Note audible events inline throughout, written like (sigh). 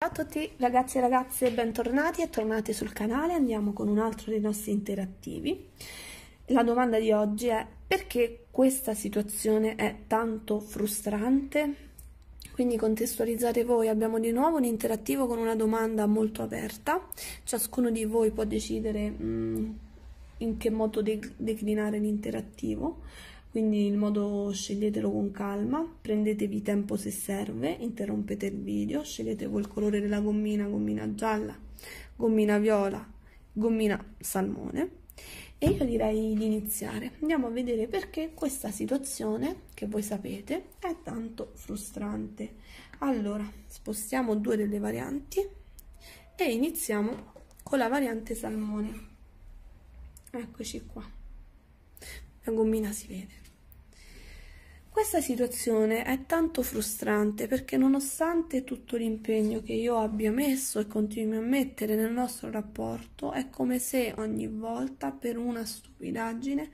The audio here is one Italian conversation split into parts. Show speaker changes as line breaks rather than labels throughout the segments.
Ciao a tutti ragazzi e ragazze, bentornati e tornati sul canale, andiamo con un altro dei nostri interattivi. La domanda di oggi è perché questa situazione è tanto frustrante? Quindi contestualizzate voi, abbiamo di nuovo un interattivo con una domanda molto aperta, ciascuno di voi può decidere mm, in che modo declinare l'interattivo quindi il modo sceglietelo con calma, prendetevi tempo se serve, interrompete il video, scegliete voi il colore della gommina, gommina gialla, gommina viola, gommina salmone e io direi di iniziare. Andiamo a vedere perché questa situazione, che voi sapete, è tanto frustrante. Allora, spostiamo due delle varianti e iniziamo con la variante salmone. Eccoci qua. La gommina si vede. Questa situazione è tanto frustrante perché nonostante tutto l'impegno che io abbia messo e continui a mettere nel nostro rapporto, è come se ogni volta per una stupidaggine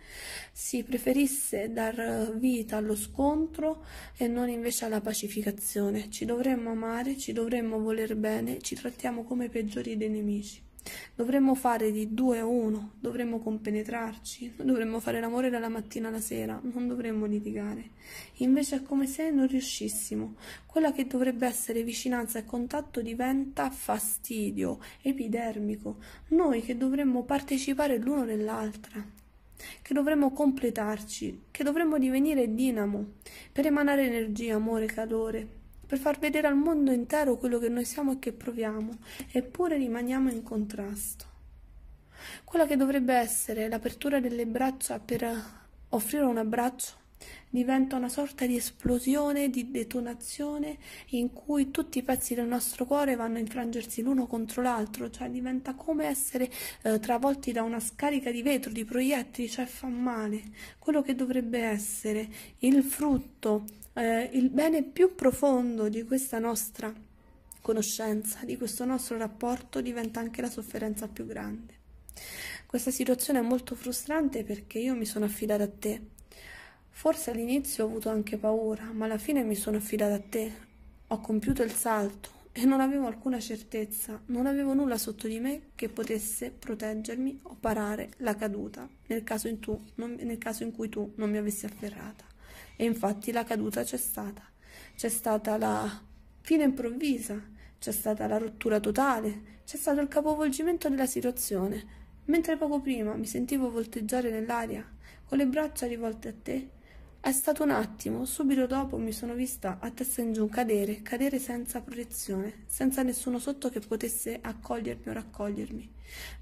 si preferisse dar vita allo scontro e non invece alla pacificazione. Ci dovremmo amare, ci dovremmo voler bene, ci trattiamo come peggiori dei nemici. Dovremmo fare di due a uno, dovremmo compenetrarci, dovremmo fare l'amore dalla mattina alla sera, non dovremmo litigare. Invece è come se non riuscissimo. Quella che dovrebbe essere vicinanza e contatto diventa fastidio, epidermico. Noi che dovremmo partecipare l'uno nell'altra, che dovremmo completarci, che dovremmo divenire dinamo per emanare energia, amore, calore, per far vedere al mondo intero quello che noi siamo e che proviamo, eppure rimaniamo in contrasto. Quella che dovrebbe essere l'apertura delle braccia per offrire un abbraccio diventa una sorta di esplosione, di detonazione in cui tutti i pezzi del nostro cuore vanno a infrangersi l'uno contro l'altro, cioè diventa come essere eh, travolti da una scarica di vetro, di proiettili, cioè fa male. Quello che dovrebbe essere il frutto eh, il bene più profondo di questa nostra conoscenza, di questo nostro rapporto, diventa anche la sofferenza più grande. Questa situazione è molto frustrante perché io mi sono affidata a te. Forse all'inizio ho avuto anche paura, ma alla fine mi sono affidata a te. Ho compiuto il salto e non avevo alcuna certezza, non avevo nulla sotto di me che potesse proteggermi o parare la caduta nel caso in, tu, non, nel caso in cui tu non mi avessi afferrata. E infatti la caduta c'è stata. C'è stata la fine improvvisa, c'è stata la rottura totale, c'è stato il capovolgimento della situazione. Mentre poco prima mi sentivo volteggiare nell'aria, con le braccia rivolte a te, è stato un attimo, subito dopo mi sono vista a testa in giù cadere, cadere senza protezione, senza nessuno sotto che potesse accogliermi o raccogliermi.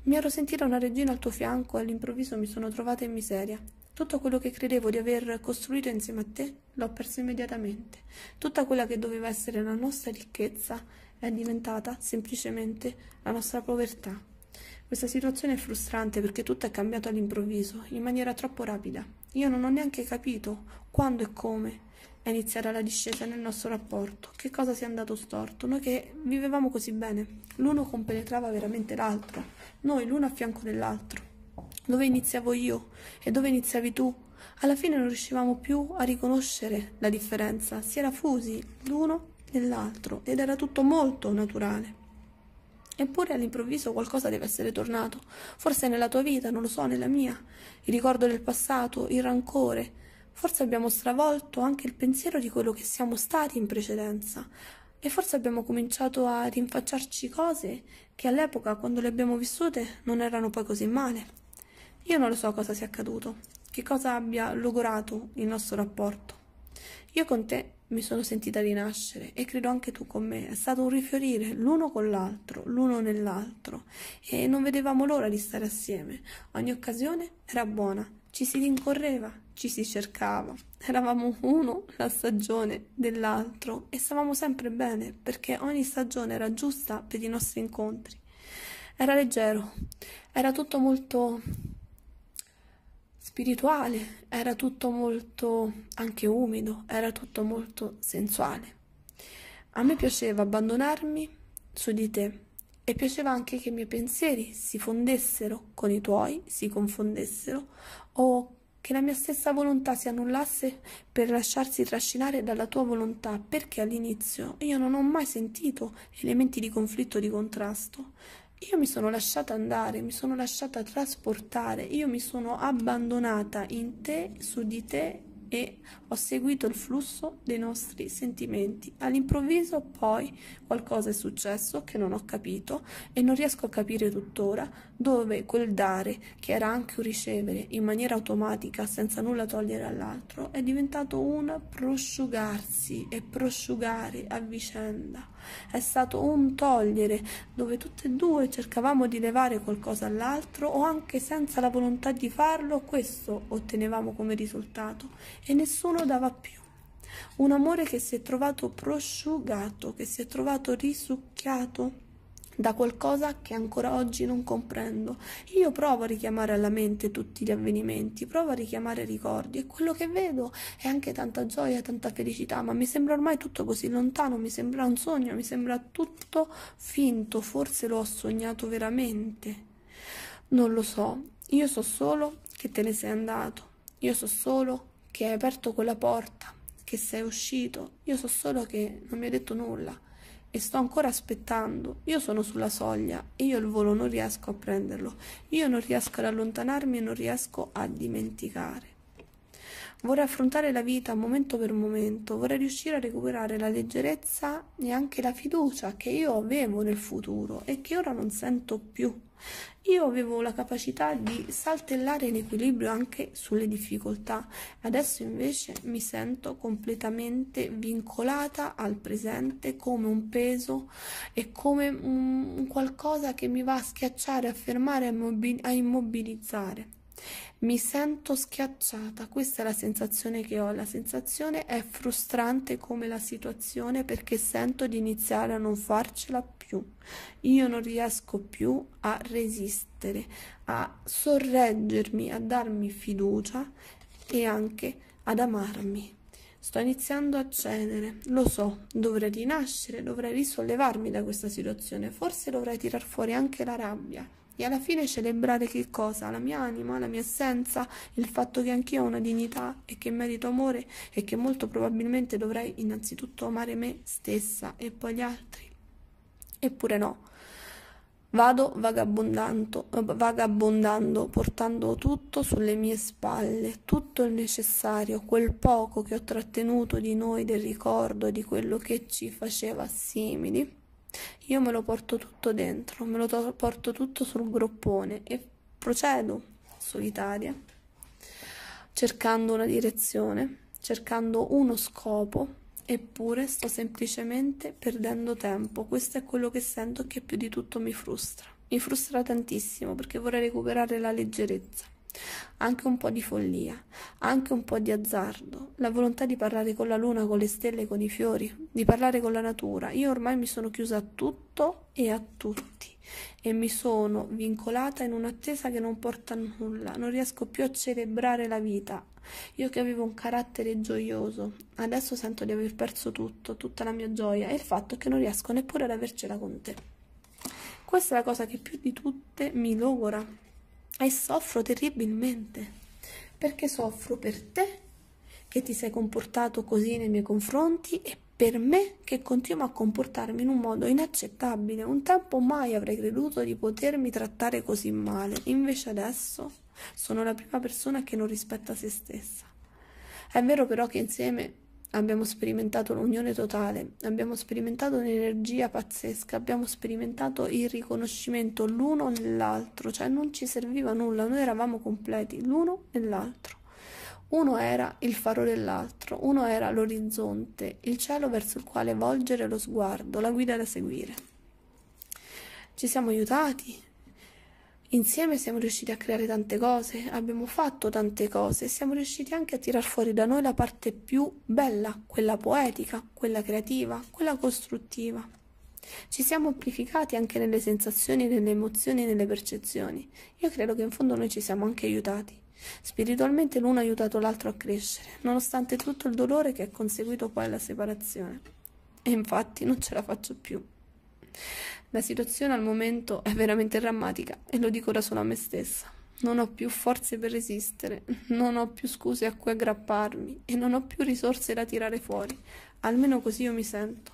Mi ero sentita una regina al tuo fianco e all'improvviso mi sono trovata in miseria. Tutto quello che credevo di aver costruito insieme a te l'ho perso immediatamente. Tutta quella che doveva essere la nostra ricchezza è diventata semplicemente la nostra povertà. Questa situazione è frustrante perché tutto è cambiato all'improvviso, in maniera troppo rapida. Io non ho neanche capito quando e come è iniziata la discesa nel nostro rapporto, che cosa sia andato storto, noi che vivevamo così bene, l'uno compenetrava veramente l'altro, noi l'uno a fianco dell'altro dove iniziavo io e dove iniziavi tu. Alla fine non riuscivamo più a riconoscere la differenza, si era fusi l'uno nell'altro ed era tutto molto naturale. Eppure all'improvviso qualcosa deve essere tornato, forse nella tua vita, non lo so, nella mia, il ricordo del passato, il rancore, forse abbiamo stravolto anche il pensiero di quello che siamo stati in precedenza e forse abbiamo cominciato a rinfacciarci cose che all'epoca, quando le abbiamo vissute, non erano poi così male. Io non lo so cosa sia accaduto, che cosa abbia logorato il nostro rapporto. Io con te mi sono sentita rinascere e credo anche tu con me. È stato un rifiorire l'uno con l'altro, l'uno nell'altro e non vedevamo l'ora di stare assieme. Ogni occasione era buona, ci si rincorreva, ci si cercava. Eravamo uno la stagione dell'altro e stavamo sempre bene perché ogni stagione era giusta per i nostri incontri. Era leggero, era tutto molto spirituale, era tutto molto anche umido, era tutto molto sensuale. A me piaceva abbandonarmi su di te e piaceva anche che i miei pensieri si fondessero con i tuoi, si confondessero o che la mia stessa volontà si annullasse per lasciarsi trascinare dalla tua volontà, perché all'inizio io non ho mai sentito elementi di conflitto, o di contrasto. Io mi sono lasciata andare, mi sono lasciata trasportare, io mi sono abbandonata in te, su di te e ho seguito il flusso dei nostri sentimenti. All'improvviso poi qualcosa è successo che non ho capito e non riesco a capire tuttora dove quel dare, che era anche un ricevere in maniera automatica senza nulla togliere all'altro, è diventato un prosciugarsi e prosciugare a vicenda. È stato un togliere dove tutte e due cercavamo di levare qualcosa all'altro o anche senza la volontà di farlo, questo ottenevamo come risultato e nessuno dava più. Un amore che si è trovato prosciugato, che si è trovato risucchiato da qualcosa che ancora oggi non comprendo. Io provo a richiamare alla mente tutti gli avvenimenti, provo a richiamare ricordi e quello che vedo è anche tanta gioia, tanta felicità, ma mi sembra ormai tutto così lontano, mi sembra un sogno, mi sembra tutto finto, forse lo ho sognato veramente. Non lo so, io so solo che te ne sei andato, io so solo che hai aperto quella porta, che sei uscito, io so solo che non mi hai detto nulla e sto ancora aspettando. Io sono sulla soglia e io il volo non riesco a prenderlo. Io non riesco ad allontanarmi e non riesco a dimenticare. Vorrei affrontare la vita momento per momento, vorrei riuscire a recuperare la leggerezza e anche la fiducia che io avevo nel futuro e che ora non sento più. Io avevo la capacità di saltellare in equilibrio anche sulle difficoltà, adesso invece mi sento completamente vincolata al presente come un peso e come un qualcosa che mi va a schiacciare, a fermare, a, a immobilizzare mi sento schiacciata, questa è la sensazione che ho, la sensazione è frustrante come la situazione perché sento di iniziare a non farcela più, io non riesco più a resistere, a sorreggermi, a darmi fiducia e anche ad amarmi. Sto iniziando a cedere, lo so, dovrei rinascere, dovrei risollevarmi da questa situazione, forse dovrei tirar fuori anche la rabbia e alla fine celebrare che cosa? La mia anima, la mia essenza, il fatto che anch'io ho una dignità e che merito amore e che molto probabilmente dovrei innanzitutto amare me stessa e poi gli altri. Eppure no. Vado vagabondando, vagabondando, portando tutto sulle mie spalle, tutto il necessario, quel poco che ho trattenuto di noi, del ricordo, di quello che ci faceva simili io me lo porto tutto dentro, me lo to- porto tutto sul groppone e procedo solitaria, cercando una direzione, cercando uno scopo, eppure sto semplicemente perdendo tempo. Questo è quello che sento che più di tutto mi frustra. Mi frustra tantissimo perché vorrei recuperare la leggerezza anche un po' di follia, anche un po' di azzardo, la volontà di parlare con la luna, con le stelle, con i fiori, di parlare con la natura. Io ormai mi sono chiusa a tutto e a tutti e mi sono vincolata in un'attesa che non porta a nulla, non riesco più a celebrare la vita. Io che avevo un carattere gioioso, adesso sento di aver perso tutto, tutta la mia gioia e il fatto è che non riesco neppure ad avercela con te. Questa è la cosa che più di tutte mi logora e soffro terribilmente perché soffro per te che ti sei comportato così nei miei confronti e per me che continuo a comportarmi in un modo inaccettabile. Un tempo mai avrei creduto di potermi trattare così male, invece adesso sono la prima persona che non rispetta se stessa. È vero però che insieme Abbiamo sperimentato l'unione totale, abbiamo sperimentato un'energia pazzesca, abbiamo sperimentato il riconoscimento l'uno nell'altro, cioè non ci serviva nulla, noi eravamo completi l'uno nell'altro. Uno era il faro dell'altro, uno era l'orizzonte, il cielo verso il quale volgere lo sguardo, la guida da seguire. Ci siamo aiutati, Insieme siamo riusciti a creare tante cose, abbiamo fatto tante cose, siamo riusciti anche a tirar fuori da noi la parte più bella, quella poetica, quella creativa, quella costruttiva. Ci siamo amplificati anche nelle sensazioni, nelle emozioni e nelle percezioni. Io credo che in fondo noi ci siamo anche aiutati. Spiritualmente l'uno ha aiutato l'altro a crescere, nonostante tutto il dolore che è conseguito poi alla separazione. E infatti non ce la faccio più. La situazione al momento è veramente drammatica e lo dico da solo a me stessa. Non ho più forze per resistere, non ho più scuse a cui aggrapparmi e non ho più risorse da tirare fuori. Almeno così io mi sento.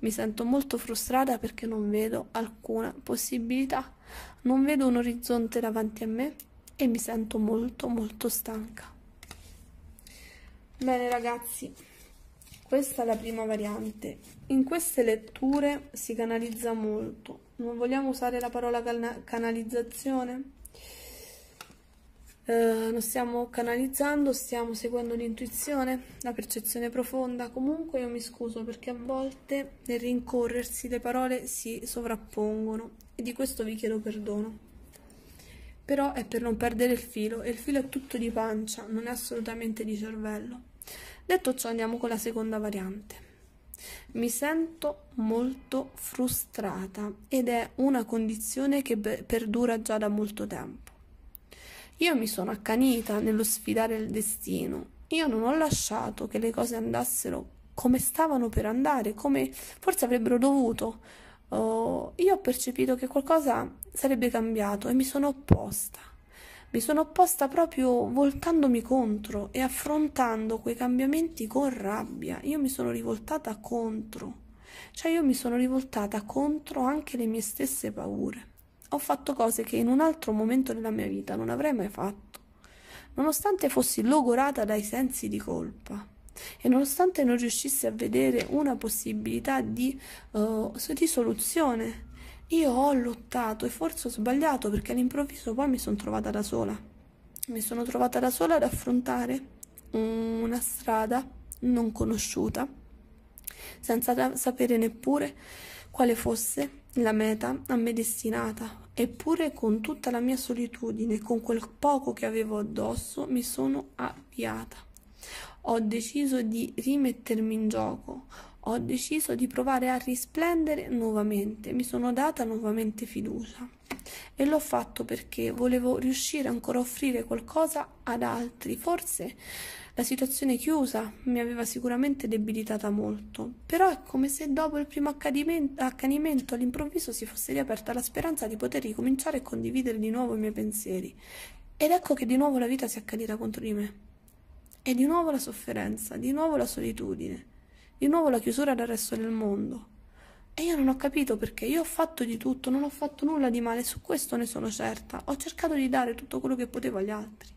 Mi sento molto frustrata perché non vedo alcuna possibilità, non vedo un orizzonte davanti a me e mi sento molto molto stanca. Bene ragazzi, questa è la prima variante. In queste letture si canalizza molto. Non vogliamo usare la parola can canalizzazione? Eh, non stiamo canalizzando, stiamo seguendo l'intuizione, la percezione profonda. Comunque io mi scuso perché a volte nel rincorrersi le parole si sovrappongono e di questo vi chiedo perdono. Però è per non perdere il filo e il filo è tutto di pancia, non è assolutamente di cervello. Detto ciò andiamo con la seconda variante. Mi sento molto frustrata ed è una condizione che perdura già da molto tempo. Io mi sono accanita nello sfidare il destino. Io non ho lasciato che le cose andassero come stavano per andare, come forse avrebbero dovuto. Oh, io ho percepito che qualcosa sarebbe cambiato e mi sono opposta mi sono opposta proprio voltandomi contro e affrontando quei cambiamenti con rabbia. Io mi sono rivoltata contro, cioè io mi sono rivoltata contro anche le mie stesse paure. Ho fatto cose che in un altro momento della mia vita non avrei mai fatto, nonostante fossi logorata dai sensi di colpa e nonostante non riuscissi a vedere una possibilità di, uh, di soluzione io ho lottato e forse ho sbagliato perché all'improvviso poi mi sono trovata da sola. Mi sono trovata da sola ad affrontare una strada non conosciuta, senza sapere neppure quale fosse la meta a me destinata. Eppure con tutta la mia solitudine, con quel poco che avevo addosso, mi sono avviata. Ho deciso di rimettermi in gioco, ho deciso di provare a risplendere nuovamente, mi sono data nuovamente fiducia e l'ho fatto perché volevo riuscire ancora a offrire qualcosa ad altri. Forse la situazione chiusa mi aveva sicuramente debilitata molto, però è come se dopo il primo accanimento all'improvviso si fosse riaperta la speranza di poter ricominciare a condividere di nuovo i miei pensieri. Ed ecco che di nuovo la vita si è accaduta contro di me. E di nuovo la sofferenza, di nuovo la solitudine di nuovo la chiusura del resto del mondo. E io non ho capito perché, io ho fatto di tutto, non ho fatto nulla di male, su questo ne sono certa. Ho cercato di dare tutto quello che potevo agli altri.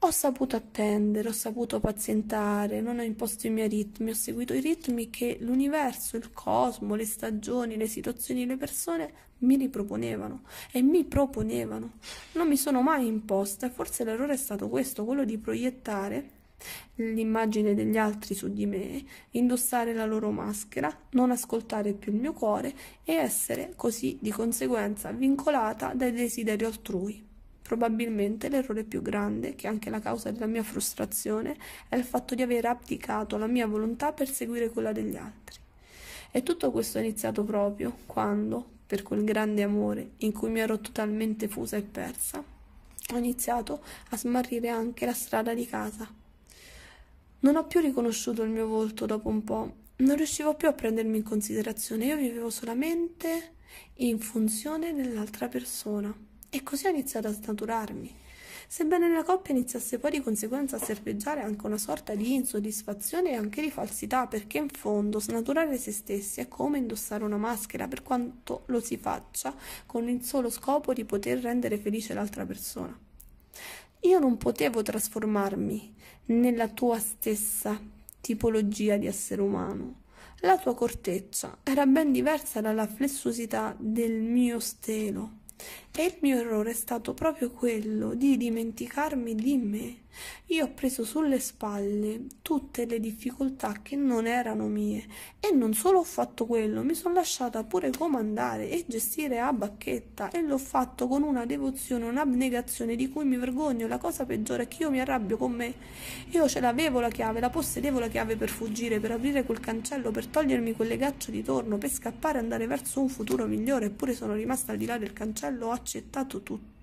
Ho saputo attendere, ho saputo pazientare, non ho imposto i miei ritmi, ho seguito i ritmi che l'universo, il cosmo, le stagioni, le situazioni, le persone mi riproponevano e mi proponevano. Non mi sono mai imposta e forse l'errore è stato questo, quello di proiettare l'immagine degli altri su di me, indossare la loro maschera, non ascoltare più il mio cuore e essere così di conseguenza vincolata dai desideri altrui. Probabilmente l'errore più grande, che è anche la causa della mia frustrazione, è il fatto di aver abdicato la mia volontà per seguire quella degli altri. E tutto questo è iniziato proprio quando, per quel grande amore in cui mi ero totalmente fusa e persa, ho iniziato a smarrire anche la strada di casa non ho più riconosciuto il mio volto dopo un po', non riuscivo più a prendermi in considerazione, io vivevo solamente in funzione dell'altra persona e così ho iniziato a snaturarmi. Sebbene la coppia iniziasse poi di conseguenza a serpeggiare anche una sorta di insoddisfazione e anche di falsità, perché in fondo snaturare se stessi è come indossare una maschera, per quanto lo si faccia con il solo scopo di poter rendere felice l'altra persona. Io non potevo trasformarmi nella tua stessa tipologia di essere umano. La tua corteccia era ben diversa dalla flessuosità del mio stelo e il mio errore è stato proprio quello di dimenticarmi di me io ho preso sulle spalle tutte le difficoltà che non erano mie e non solo ho fatto quello, mi sono lasciata pure comandare e gestire a bacchetta e l'ho fatto con una devozione, un'abnegazione di cui mi vergogno. La cosa peggiore è che io mi arrabbio con me. Io ce l'avevo la chiave, la possedevo la chiave per fuggire, per aprire quel cancello, per togliermi quel legaccio di torno, per scappare e andare verso un futuro migliore, eppure sono rimasta al di là del cancello, ho accettato tutto.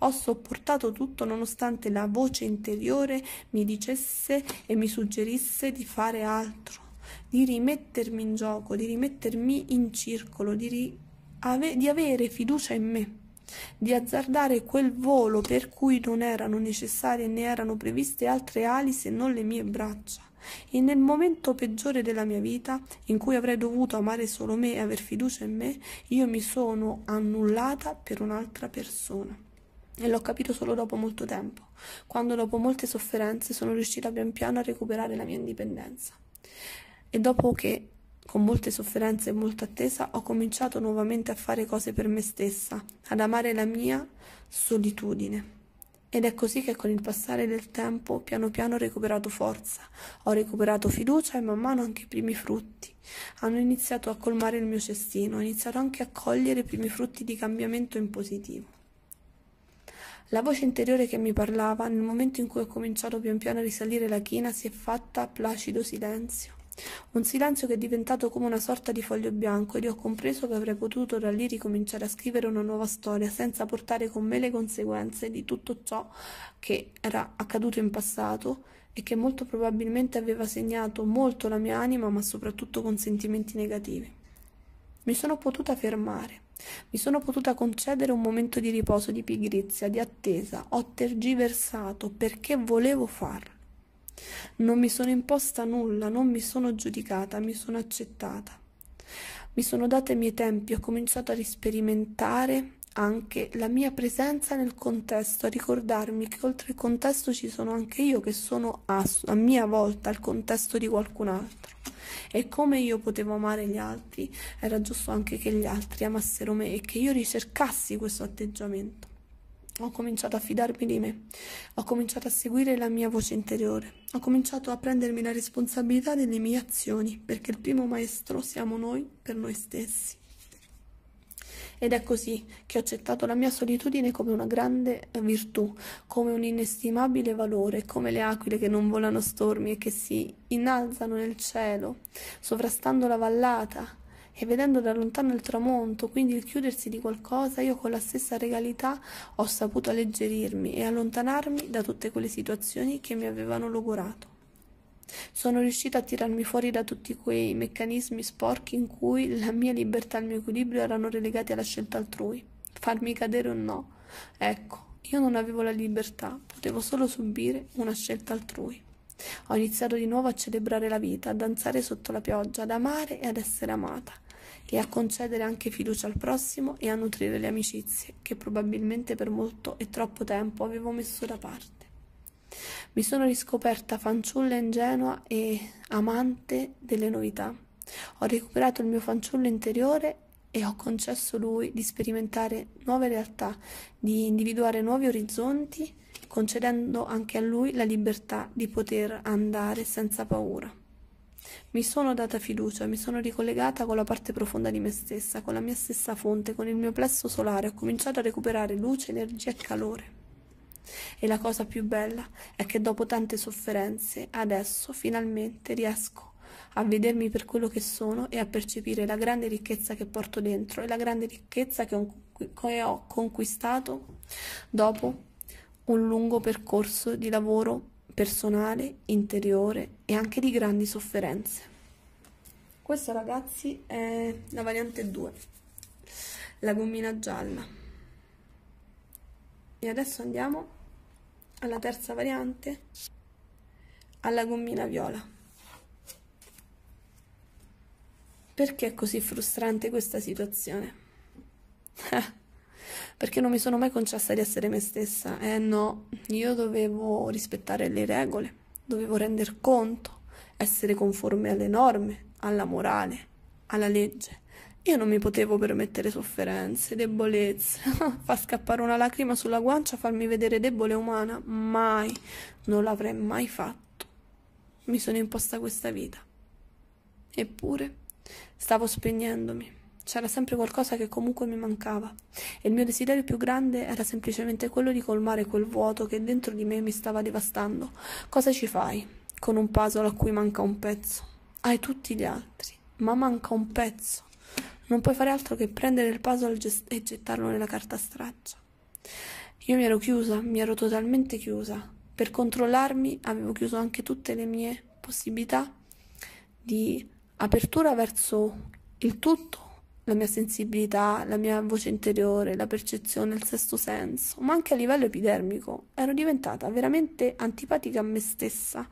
Ho sopportato tutto nonostante la voce interiore mi dicesse e mi suggerisse di fare altro, di rimettermi in gioco, di rimettermi in circolo, di, ri- ave- di avere fiducia in me di azzardare quel volo per cui non erano necessarie né erano previste altre ali se non le mie braccia. E nel momento peggiore della mia vita, in cui avrei dovuto amare solo me e aver fiducia in me, io mi sono annullata per un'altra persona. E l'ho capito solo dopo molto tempo, quando dopo molte sofferenze sono riuscita pian piano a recuperare la mia indipendenza. E dopo che, con molte sofferenze e molta attesa, ho cominciato nuovamente a fare cose per me stessa, ad amare la mia solitudine. Ed è così che con il passare del tempo piano piano ho recuperato forza, ho recuperato fiducia e man mano anche i primi frutti. Hanno iniziato a colmare il mio cestino, ho iniziato anche a cogliere i primi frutti di cambiamento in positivo. La voce interiore che mi parlava, nel momento in cui ho cominciato pian piano a risalire la china, si è fatta placido silenzio. Un silenzio che è diventato come una sorta di foglio bianco ed io ho compreso che avrei potuto da lì ricominciare a scrivere una nuova storia senza portare con me le conseguenze di tutto ciò che era accaduto in passato e che molto probabilmente aveva segnato molto la mia anima ma soprattutto con sentimenti negativi. Mi sono potuta fermare. Mi sono potuta concedere un momento di riposo, di pigrizia, di attesa. Ho tergiversato perché volevo farlo. Non mi sono imposta nulla, non mi sono giudicata, mi sono accettata. Mi sono data i miei tempi, ho cominciato a risperimentare anche la mia presenza nel contesto, a ricordarmi che oltre il contesto ci sono anche io che sono a, a mia volta il contesto di qualcun altro e come io potevo amare gli altri, era giusto anche che gli altri amassero me e che io ricercassi questo atteggiamento. Ho cominciato a fidarmi di me, ho cominciato a seguire la mia voce interiore, ho cominciato a prendermi la responsabilità delle mie azioni, perché il primo maestro siamo noi per noi stessi. Ed è così che ho accettato la mia solitudine come una grande virtù, come un inestimabile valore, come le aquile che non volano stormi e che si innalzano nel cielo, sovrastando la vallata, e vedendo da lontano il tramonto, quindi il chiudersi di qualcosa, io con la stessa regalità ho saputo alleggerirmi e allontanarmi da tutte quelle situazioni che mi avevano logorato. Sono riuscito a tirarmi fuori da tutti quei meccanismi sporchi in cui la mia libertà e il mio equilibrio erano relegati alla scelta altrui. Farmi cadere o no. Ecco, io non avevo la libertà, potevo solo subire una scelta altrui. Ho iniziato di nuovo a celebrare la vita, a danzare sotto la pioggia, ad amare e ad essere amata, e a concedere anche fiducia al prossimo e a nutrire le amicizie che probabilmente per molto e troppo tempo avevo messo da parte. Mi sono riscoperta fanciulla ingenua e amante delle novità. Ho recuperato il mio fanciullo interiore e ho concesso lui di sperimentare nuove realtà, di individuare nuovi orizzonti, concedendo anche a lui la libertà di poter andare senza paura. Mi sono data fiducia, mi sono ricollegata con la parte profonda di me stessa, con la mia stessa fonte, con il mio plesso solare, ho cominciato a recuperare luce, energia e calore. E la cosa più bella è che dopo tante sofferenze, adesso finalmente riesco a vedermi per quello che sono e a percepire la grande ricchezza che porto dentro e la grande ricchezza che ho conquistato dopo un lungo percorso di lavoro personale, interiore e anche di grandi sofferenze. Questa ragazzi è la variante 2, la gommina gialla e adesso andiamo alla terza variante alla gommina viola perché è così frustrante questa situazione (laughs) perché non mi sono mai concessa di essere me stessa eh no io dovevo rispettare le regole dovevo render conto essere conforme alle norme alla morale alla legge io non mi potevo permettere sofferenze, debolezze. (laughs) Far scappare una lacrima sulla guancia, farmi vedere debole umana, mai, non l'avrei mai fatto. Mi sono imposta questa vita. Eppure, stavo spegnendomi. C'era sempre qualcosa che comunque mi mancava e il mio desiderio più grande era semplicemente quello di colmare quel vuoto che dentro di me mi stava devastando. Cosa ci fai con un puzzle a cui manca un pezzo? Hai tutti gli altri, ma manca un pezzo. Non puoi fare altro che prendere il puzzle e gettarlo nella carta straccia. Io mi ero chiusa, mi ero totalmente chiusa. Per controllarmi avevo chiuso anche tutte le mie possibilità di apertura verso il tutto, la mia sensibilità, la mia voce interiore, la percezione, il sesto senso, ma anche a livello epidermico. Ero diventata veramente antipatica a me stessa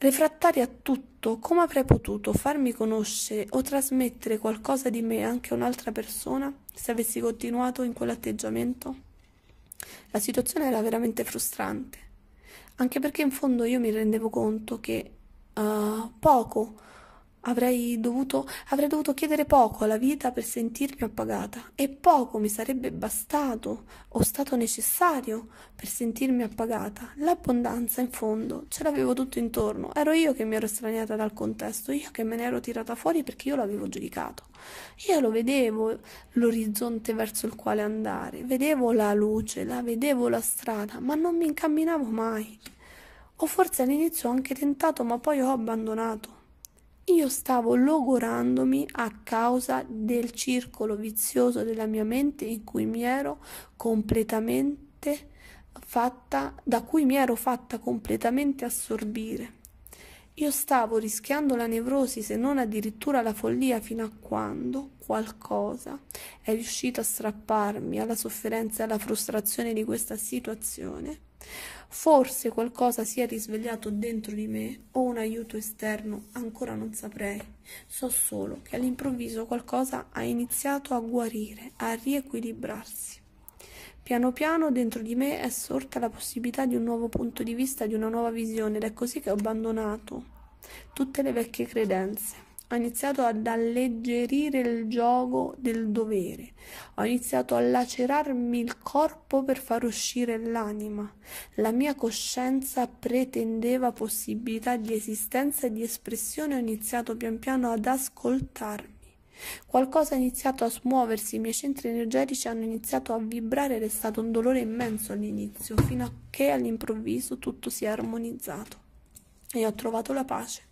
Refrattaria a tutto, come avrei potuto farmi conoscere o trasmettere qualcosa di me anche a un'altra persona se avessi continuato in quell'atteggiamento? La situazione era veramente frustrante, anche perché in fondo io mi rendevo conto che uh, poco Avrei dovuto, avrei dovuto chiedere poco alla vita per sentirmi appagata e poco mi sarebbe bastato o stato necessario per sentirmi appagata. L'abbondanza, in fondo, ce l'avevo tutto intorno. Ero io che mi ero estraniata dal contesto, io che me ne ero tirata fuori perché io l'avevo giudicato. Io lo vedevo l'orizzonte verso il quale andare, vedevo la luce, la vedevo la strada, ma non mi incamminavo mai. O forse all'inizio ho anche tentato, ma poi ho abbandonato. Io stavo logorandomi a causa del circolo vizioso della mia mente in cui mi ero completamente fatta, da cui mi ero fatta completamente assorbire. Io stavo rischiando la nevrosi, se non addirittura la follia, fino a quando qualcosa è riuscito a strapparmi alla sofferenza e alla frustrazione di questa situazione. Forse qualcosa si è risvegliato dentro di me o un aiuto esterno, ancora non saprei. So solo che all'improvviso qualcosa ha iniziato a guarire, a riequilibrarsi. Piano piano dentro di me è sorta la possibilità di un nuovo punto di vista, di una nuova visione ed è così che ho abbandonato tutte le vecchie credenze ho iniziato ad alleggerire il gioco del dovere, ho iniziato a lacerarmi il corpo per far uscire l'anima. La mia coscienza pretendeva possibilità di esistenza e di espressione, ho iniziato pian piano ad ascoltarmi. Qualcosa ha iniziato a smuoversi, i miei centri energetici hanno iniziato a vibrare ed è stato un dolore immenso all'inizio, fino a che all'improvviso tutto si è armonizzato e ho trovato la pace.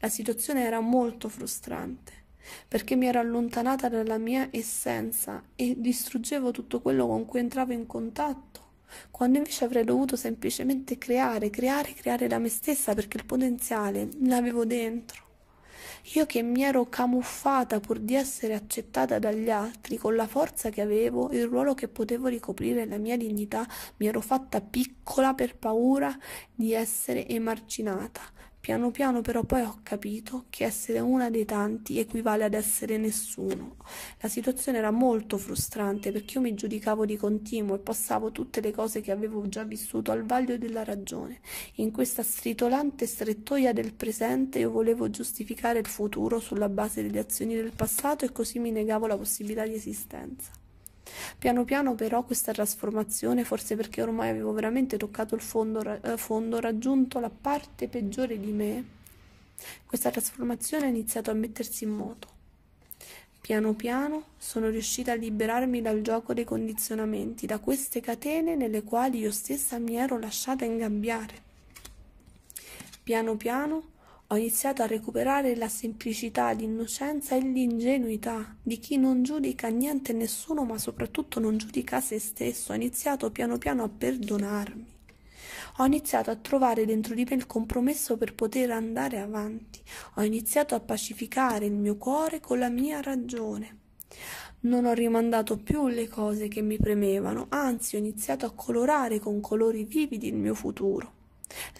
La situazione era molto frustrante perché mi ero allontanata dalla mia essenza e distruggevo tutto quello con cui entravo in contatto, quando invece avrei dovuto semplicemente creare, creare, creare da me stessa perché il potenziale l'avevo dentro. Io che mi ero camuffata pur di essere accettata dagli altri, con la forza che avevo, il ruolo che potevo ricoprire, la mia dignità, mi ero fatta piccola per paura di essere emarginata, Piano piano però poi ho capito che essere una dei tanti equivale ad essere nessuno. La situazione era molto frustrante perché io mi giudicavo di continuo e passavo tutte le cose che avevo già vissuto al vaglio della ragione. In questa stritolante strettoia del presente io volevo giustificare il futuro sulla base delle azioni del passato e così mi negavo la possibilità di esistenza. Piano piano però questa trasformazione, forse perché ormai avevo veramente toccato il fondo, eh, fondo raggiunto la parte peggiore di me, questa trasformazione ha iniziato a mettersi in moto. Piano piano sono riuscita a liberarmi dal gioco dei condizionamenti, da queste catene nelle quali io stessa mi ero lasciata ingabbiare. Piano piano ho iniziato a recuperare la semplicità, l'innocenza e l'ingenuità di chi non giudica niente e nessuno, ma soprattutto non giudica se stesso. Ho iniziato piano piano a perdonarmi. Ho iniziato a trovare dentro di me il compromesso per poter andare avanti. Ho iniziato a pacificare il mio cuore con la mia ragione. Non ho rimandato più le cose che mi premevano, anzi ho iniziato a colorare con colori vividi il mio futuro.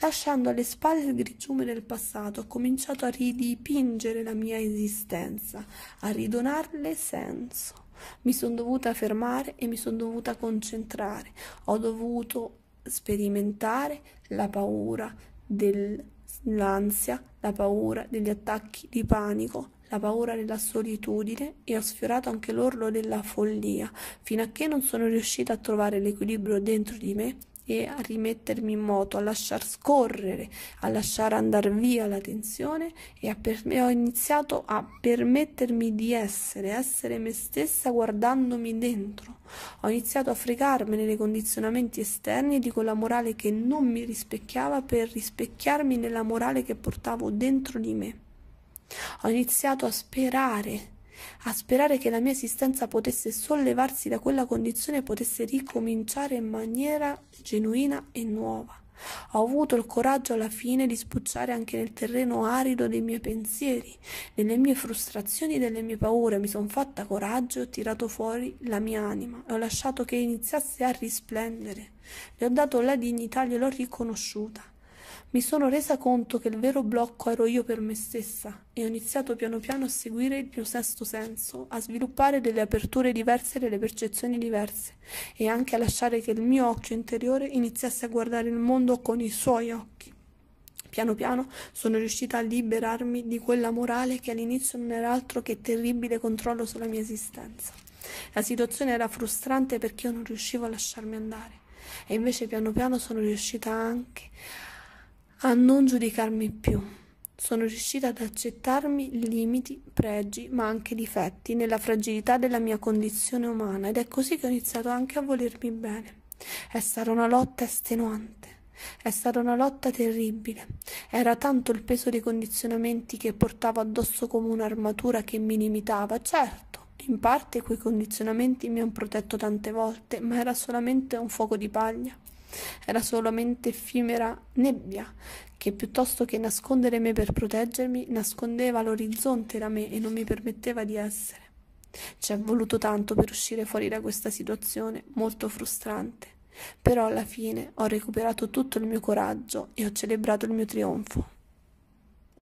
Lasciando alle spalle il grigiume del passato, ho cominciato a ridipingere la mia esistenza, a ridonarle senso. Mi sono dovuta fermare e mi sono dovuta concentrare. Ho dovuto sperimentare la paura dell'ansia, la paura degli attacchi di panico, la paura della solitudine e ho sfiorato anche l'orlo della follia, fino a che non sono riuscita a trovare l'equilibrio dentro di me e a rimettermi in moto, a lasciar scorrere, a lasciare andare via la tensione e, a per, e ho iniziato a permettermi di essere, essere me stessa guardandomi dentro. Ho iniziato a fregarmi nei condizionamenti esterni di quella morale che non mi rispecchiava per rispecchiarmi nella morale che portavo dentro di me. Ho iniziato a sperare a sperare che la mia esistenza potesse sollevarsi da quella condizione e potesse ricominciare in maniera genuina e nuova. Ho avuto il coraggio alla fine di spucciare anche nel terreno arido dei miei pensieri, delle mie frustrazioni e delle mie paure. Mi sono fatta coraggio e ho tirato fuori la mia anima e ho lasciato che iniziasse a risplendere. Le ho dato la dignità, gliel'ho riconosciuta. Mi sono resa conto che il vero blocco ero io per me stessa e ho iniziato piano piano a seguire il mio sesto senso, a sviluppare delle aperture diverse e delle percezioni diverse e anche a lasciare che il mio occhio interiore iniziasse a guardare il mondo con i suoi occhi. Piano piano sono riuscita a liberarmi di quella morale che all'inizio non era altro che terribile controllo sulla mia esistenza. La situazione era frustrante perché io non riuscivo a lasciarmi andare e invece piano piano sono riuscita anche a a non giudicarmi più. Sono riuscita ad accettarmi limiti, pregi, ma anche difetti nella fragilità della mia condizione umana ed è così che ho iniziato anche a volermi bene. È stata una lotta estenuante. È stata una lotta terribile. Era tanto il peso dei condizionamenti che portavo addosso come un'armatura che mi limitava. Certo, in parte quei condizionamenti mi hanno protetto tante volte, ma era solamente un fuoco di paglia era solamente effimera nebbia, che piuttosto che nascondere me per proteggermi, nascondeva l'orizzonte da me e non mi permetteva di essere. Ci è voluto tanto per uscire fuori da questa situazione molto frustrante, però alla fine ho recuperato tutto il mio coraggio e ho celebrato il mio trionfo.